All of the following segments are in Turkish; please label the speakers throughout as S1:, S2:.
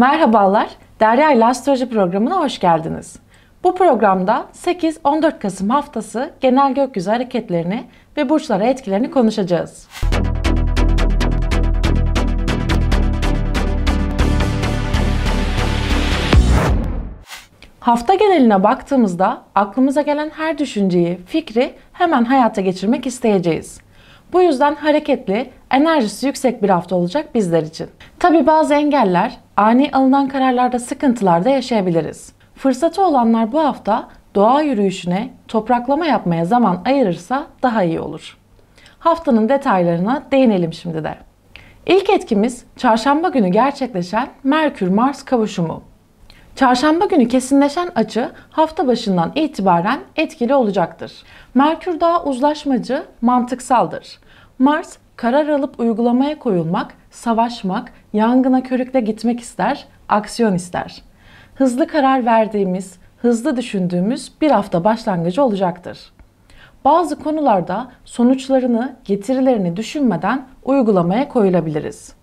S1: Merhabalar, Derya ile Astroloji programına hoş geldiniz. Bu programda 8-14 Kasım haftası genel gökyüzü hareketlerini ve burçlara etkilerini konuşacağız. Hafta geneline baktığımızda aklımıza gelen her düşünceyi, fikri hemen hayata geçirmek isteyeceğiz. Bu yüzden hareketli, enerjisi yüksek bir hafta olacak bizler için. Tabi bazı engeller, ani alınan kararlarda sıkıntılarda yaşayabiliriz. Fırsatı olanlar bu hafta doğa yürüyüşüne, topraklama yapmaya zaman ayırırsa daha iyi olur. Haftanın detaylarına değinelim şimdi de. İlk etkimiz çarşamba günü gerçekleşen Merkür-Mars kavuşumu. Çarşamba günü kesinleşen açı hafta başından itibaren etkili olacaktır. Merkür daha uzlaşmacı, mantıksaldır. Mars karar alıp uygulamaya koyulmak, savaşmak, yangına körükle gitmek ister, aksiyon ister. Hızlı karar verdiğimiz, hızlı düşündüğümüz bir hafta başlangıcı olacaktır. Bazı konularda sonuçlarını, getirilerini düşünmeden uygulamaya koyulabiliriz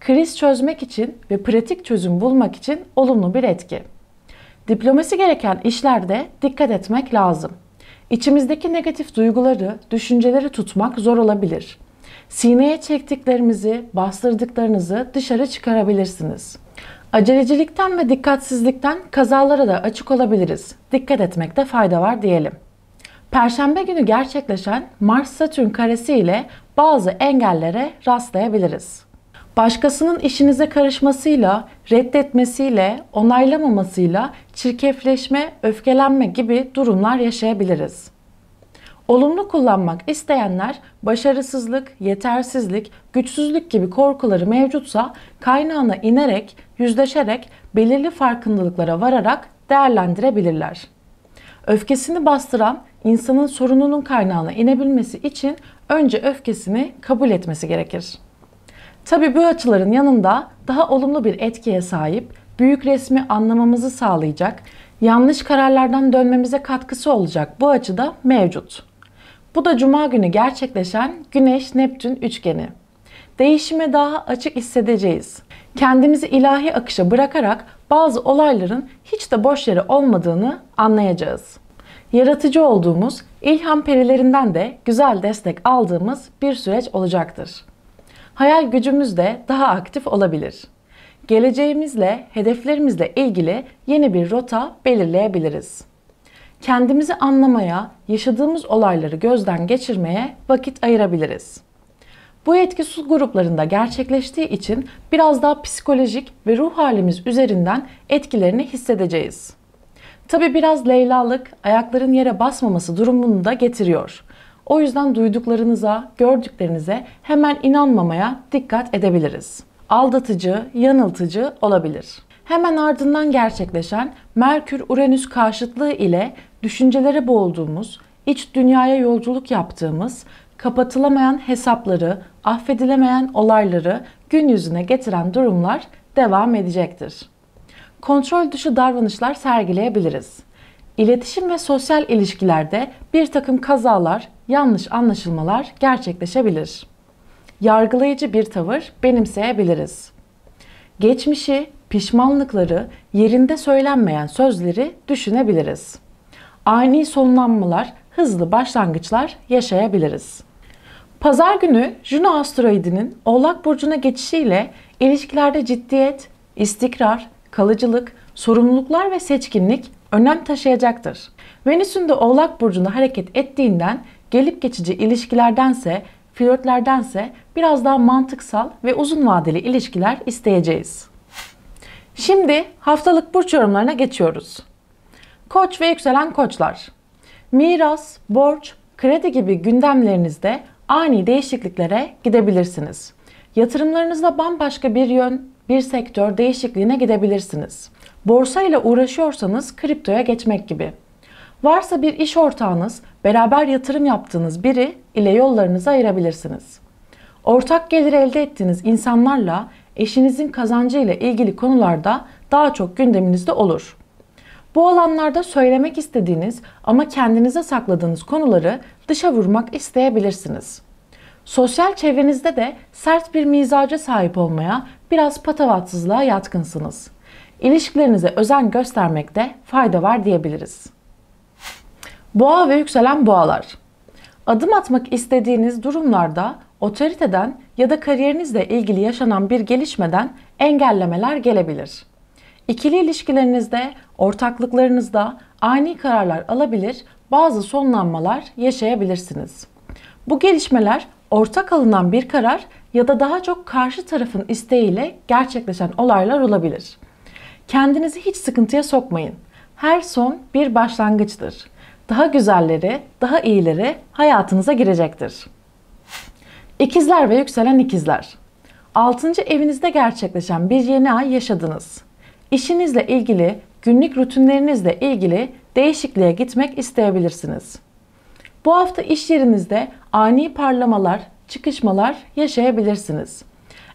S1: kriz çözmek için ve pratik çözüm bulmak için olumlu bir etki. Diplomasi gereken işlerde dikkat etmek lazım. İçimizdeki negatif duyguları, düşünceleri tutmak zor olabilir. Sineye çektiklerimizi, bastırdıklarınızı dışarı çıkarabilirsiniz. Acelecilikten ve dikkatsizlikten kazalara da açık olabiliriz. Dikkat etmekte fayda var diyelim. Perşembe günü gerçekleşen Mars-Satürn karesi ile bazı engellere rastlayabiliriz. Başkasının işinize karışmasıyla, reddetmesiyle, onaylamamasıyla çirkefleşme, öfkelenme gibi durumlar yaşayabiliriz. Olumlu kullanmak isteyenler başarısızlık, yetersizlik, güçsüzlük gibi korkuları mevcutsa kaynağına inerek, yüzleşerek, belirli farkındalıklara vararak değerlendirebilirler. Öfkesini bastıran insanın sorununun kaynağına inebilmesi için önce öfkesini kabul etmesi gerekir. Tabi bu açıların yanında daha olumlu bir etkiye sahip, büyük resmi anlamamızı sağlayacak, yanlış kararlardan dönmemize katkısı olacak bu açıda mevcut. Bu da cuma günü gerçekleşen Güneş-Neptün üçgeni. Değişime daha açık hissedeceğiz. Kendimizi ilahi akışa bırakarak bazı olayların hiç de boş yere olmadığını anlayacağız. Yaratıcı olduğumuz, ilham perilerinden de güzel destek aldığımız bir süreç olacaktır hayal gücümüz de daha aktif olabilir. Geleceğimizle, hedeflerimizle ilgili yeni bir rota belirleyebiliriz. Kendimizi anlamaya, yaşadığımız olayları gözden geçirmeye vakit ayırabiliriz. Bu etki su gruplarında gerçekleştiği için biraz daha psikolojik ve ruh halimiz üzerinden etkilerini hissedeceğiz. Tabi biraz Leyla'lık, ayakların yere basmaması durumunu da getiriyor. O yüzden duyduklarınıza, gördüklerinize hemen inanmamaya dikkat edebiliriz. Aldatıcı, yanıltıcı olabilir. Hemen ardından gerçekleşen Merkür-Uranüs karşıtlığı ile düşüncelere boğulduğumuz, iç dünyaya yolculuk yaptığımız, kapatılamayan hesapları, affedilemeyen olayları gün yüzüne getiren durumlar devam edecektir. Kontrol dışı davranışlar sergileyebiliriz. İletişim ve sosyal ilişkilerde bir takım kazalar, yanlış anlaşılmalar gerçekleşebilir. Yargılayıcı bir tavır benimseyebiliriz. Geçmişi, pişmanlıkları, yerinde söylenmeyen sözleri düşünebiliriz. Ani sonlanmalar, hızlı başlangıçlar yaşayabiliriz. Pazar günü Juno asteroidinin Oğlak burcuna geçişiyle ilişkilerde ciddiyet, istikrar, kalıcılık, sorumluluklar ve seçkinlik önem taşıyacaktır. Venüs'ün de Oğlak Burcu'nda hareket ettiğinden gelip geçici ilişkilerdense, flörtlerdense biraz daha mantıksal ve uzun vadeli ilişkiler isteyeceğiz. Şimdi haftalık burç yorumlarına geçiyoruz. Koç ve yükselen koçlar. Miras, borç, kredi gibi gündemlerinizde ani değişikliklere gidebilirsiniz. Yatırımlarınızda bambaşka bir yön, bir sektör değişikliğine gidebilirsiniz. Borsa ile uğraşıyorsanız kriptoya geçmek gibi. Varsa bir iş ortağınız, beraber yatırım yaptığınız biri ile yollarınızı ayırabilirsiniz. Ortak gelir elde ettiğiniz insanlarla eşinizin kazancı ile ilgili konularda daha çok gündeminizde olur. Bu alanlarda söylemek istediğiniz ama kendinize sakladığınız konuları dışa vurmak isteyebilirsiniz. Sosyal çevrenizde de sert bir mizaca sahip olmaya, biraz patavatsızlığa yatkınsınız ilişkilerinize özen göstermekte fayda var diyebiliriz. Boğa ve yükselen boğalar. Adım atmak istediğiniz durumlarda otoriteden ya da kariyerinizle ilgili yaşanan bir gelişmeden engellemeler gelebilir. İkili ilişkilerinizde, ortaklıklarınızda ani kararlar alabilir, bazı sonlanmalar yaşayabilirsiniz. Bu gelişmeler ortak alınan bir karar ya da daha çok karşı tarafın isteğiyle gerçekleşen olaylar olabilir. Kendinizi hiç sıkıntıya sokmayın. Her son bir başlangıçtır. Daha güzelleri, daha iyileri hayatınıza girecektir. İkizler ve yükselen ikizler. 6. evinizde gerçekleşen bir yeni ay yaşadınız. İşinizle ilgili, günlük rutinlerinizle ilgili değişikliğe gitmek isteyebilirsiniz. Bu hafta iş yerinizde ani parlamalar, çıkışmalar yaşayabilirsiniz.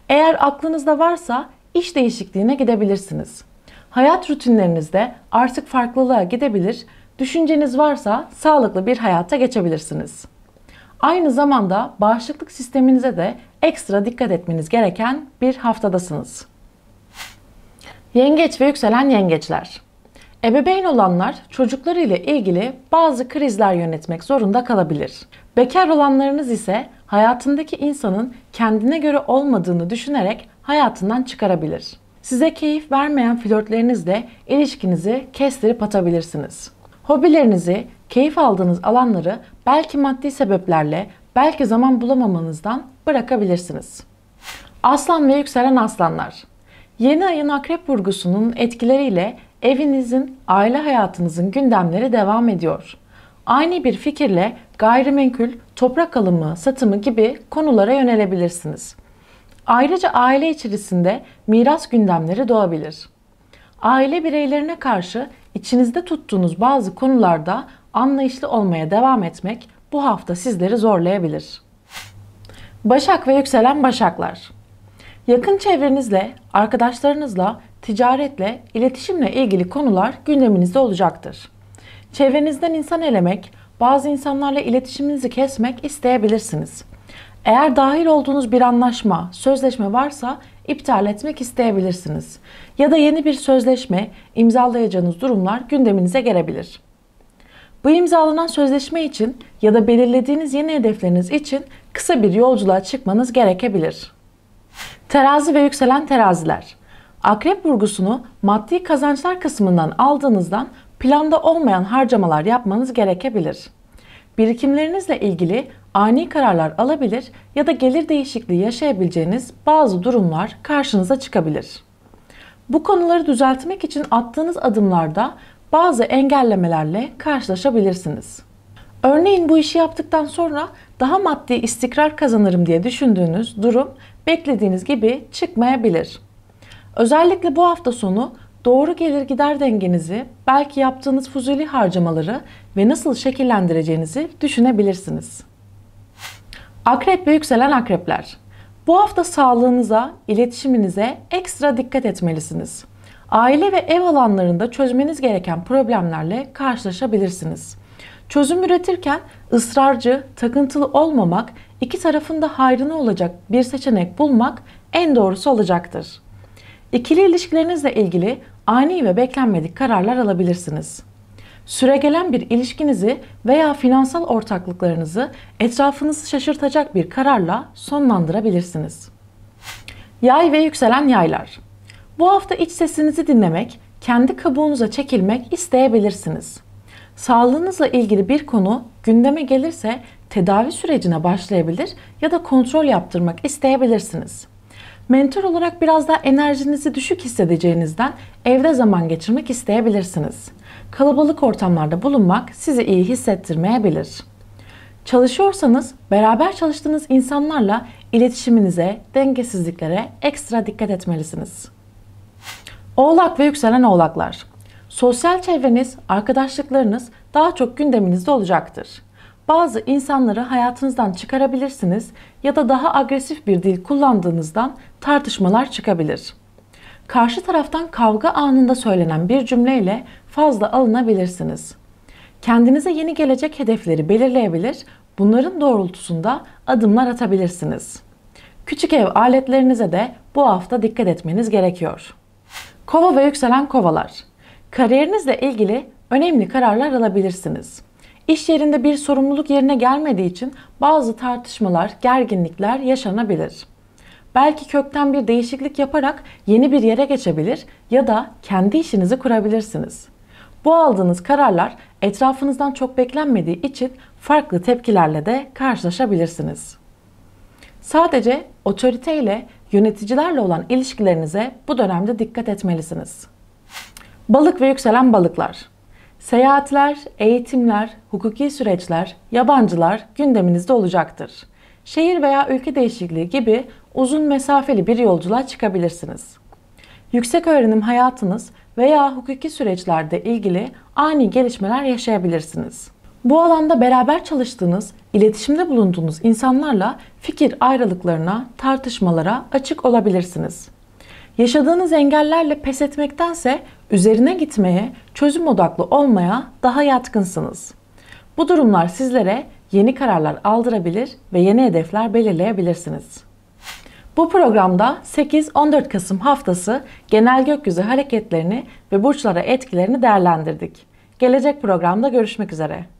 S1: Eğer aklınızda varsa iş değişikliğine gidebilirsiniz hayat rutinlerinizde artık farklılığa gidebilir, düşünceniz varsa sağlıklı bir hayata geçebilirsiniz. Aynı zamanda bağışıklık sisteminize de ekstra dikkat etmeniz gereken bir haftadasınız. Yengeç ve yükselen yengeçler. Ebeveyn olanlar çocukları ile ilgili bazı krizler yönetmek zorunda kalabilir. Bekar olanlarınız ise hayatındaki insanın kendine göre olmadığını düşünerek hayatından çıkarabilir size keyif vermeyen flörtlerinizle ilişkinizi kestirip atabilirsiniz. Hobilerinizi, keyif aldığınız alanları belki maddi sebeplerle, belki zaman bulamamanızdan bırakabilirsiniz. Aslan ve yükselen aslanlar. Yeni ayın akrep vurgusunun etkileriyle evinizin, aile hayatınızın gündemleri devam ediyor. Aynı bir fikirle gayrimenkul, toprak alımı, satımı gibi konulara yönelebilirsiniz. Ayrıca aile içerisinde miras gündemleri doğabilir. Aile bireylerine karşı içinizde tuttuğunuz bazı konularda anlayışlı olmaya devam etmek bu hafta sizleri zorlayabilir. Başak ve yükselen başaklar. Yakın çevrenizle, arkadaşlarınızla, ticaretle, iletişimle ilgili konular gündeminizde olacaktır. Çevrenizden insan elemek, bazı insanlarla iletişiminizi kesmek isteyebilirsiniz. Eğer dahil olduğunuz bir anlaşma, sözleşme varsa iptal etmek isteyebilirsiniz. Ya da yeni bir sözleşme, imzalayacağınız durumlar gündeminize gelebilir. Bu imzalanan sözleşme için ya da belirlediğiniz yeni hedefleriniz için kısa bir yolculuğa çıkmanız gerekebilir. Terazi ve yükselen teraziler. Akrep burgusunu maddi kazançlar kısmından aldığınızdan planda olmayan harcamalar yapmanız gerekebilir birikimlerinizle ilgili ani kararlar alabilir ya da gelir değişikliği yaşayabileceğiniz bazı durumlar karşınıza çıkabilir. Bu konuları düzeltmek için attığınız adımlarda bazı engellemelerle karşılaşabilirsiniz. Örneğin bu işi yaptıktan sonra daha maddi istikrar kazanırım diye düşündüğünüz durum beklediğiniz gibi çıkmayabilir. Özellikle bu hafta sonu doğru gelir gider dengenizi, belki yaptığınız fuzuli harcamaları ve nasıl şekillendireceğinizi düşünebilirsiniz. Akrep ve yükselen akrepler. Bu hafta sağlığınıza, iletişiminize ekstra dikkat etmelisiniz. Aile ve ev alanlarında çözmeniz gereken problemlerle karşılaşabilirsiniz. Çözüm üretirken ısrarcı, takıntılı olmamak, iki tarafında hayrına olacak bir seçenek bulmak en doğrusu olacaktır. İkili ilişkilerinizle ilgili ani ve beklenmedik kararlar alabilirsiniz. Süregelen bir ilişkinizi veya finansal ortaklıklarınızı etrafınızı şaşırtacak bir kararla sonlandırabilirsiniz. Yay ve yükselen yaylar. Bu hafta iç sesinizi dinlemek, kendi kabuğunuza çekilmek isteyebilirsiniz. Sağlığınızla ilgili bir konu gündeme gelirse tedavi sürecine başlayabilir ya da kontrol yaptırmak isteyebilirsiniz. Mentor olarak biraz daha enerjinizi düşük hissedeceğinizden evde zaman geçirmek isteyebilirsiniz. Kalabalık ortamlarda bulunmak sizi iyi hissettirmeyebilir. Çalışıyorsanız beraber çalıştığınız insanlarla iletişiminize, dengesizliklere ekstra dikkat etmelisiniz. Oğlak ve yükselen oğlaklar. Sosyal çevreniz, arkadaşlıklarınız daha çok gündeminizde olacaktır. Bazı insanları hayatınızdan çıkarabilirsiniz ya da daha agresif bir dil kullandığınızdan tartışmalar çıkabilir. Karşı taraftan kavga anında söylenen bir cümleyle fazla alınabilirsiniz. Kendinize yeni gelecek hedefleri belirleyebilir, bunların doğrultusunda adımlar atabilirsiniz. Küçük ev aletlerinize de bu hafta dikkat etmeniz gerekiyor. Kova ve yükselen kovalar. Kariyerinizle ilgili önemli kararlar alabilirsiniz. İş yerinde bir sorumluluk yerine gelmediği için bazı tartışmalar, gerginlikler yaşanabilir. Belki kökten bir değişiklik yaparak yeni bir yere geçebilir ya da kendi işinizi kurabilirsiniz. Bu aldığınız kararlar etrafınızdan çok beklenmediği için farklı tepkilerle de karşılaşabilirsiniz. Sadece otorite ile yöneticilerle olan ilişkilerinize bu dönemde dikkat etmelisiniz. Balık ve yükselen balıklar. Seyahatler, eğitimler, hukuki süreçler, yabancılar gündeminizde olacaktır. Şehir veya ülke değişikliği gibi uzun mesafeli bir yolculuğa çıkabilirsiniz. Yüksek öğrenim hayatınız veya hukuki süreçlerde ilgili ani gelişmeler yaşayabilirsiniz. Bu alanda beraber çalıştığınız, iletişimde bulunduğunuz insanlarla fikir ayrılıklarına, tartışmalara açık olabilirsiniz. Yaşadığınız engellerle pes etmektense üzerine gitmeye, çözüm odaklı olmaya daha yatkınsınız. Bu durumlar sizlere yeni kararlar aldırabilir ve yeni hedefler belirleyebilirsiniz. Bu programda 8-14 Kasım haftası genel gökyüzü hareketlerini ve burçlara etkilerini değerlendirdik. Gelecek programda görüşmek üzere.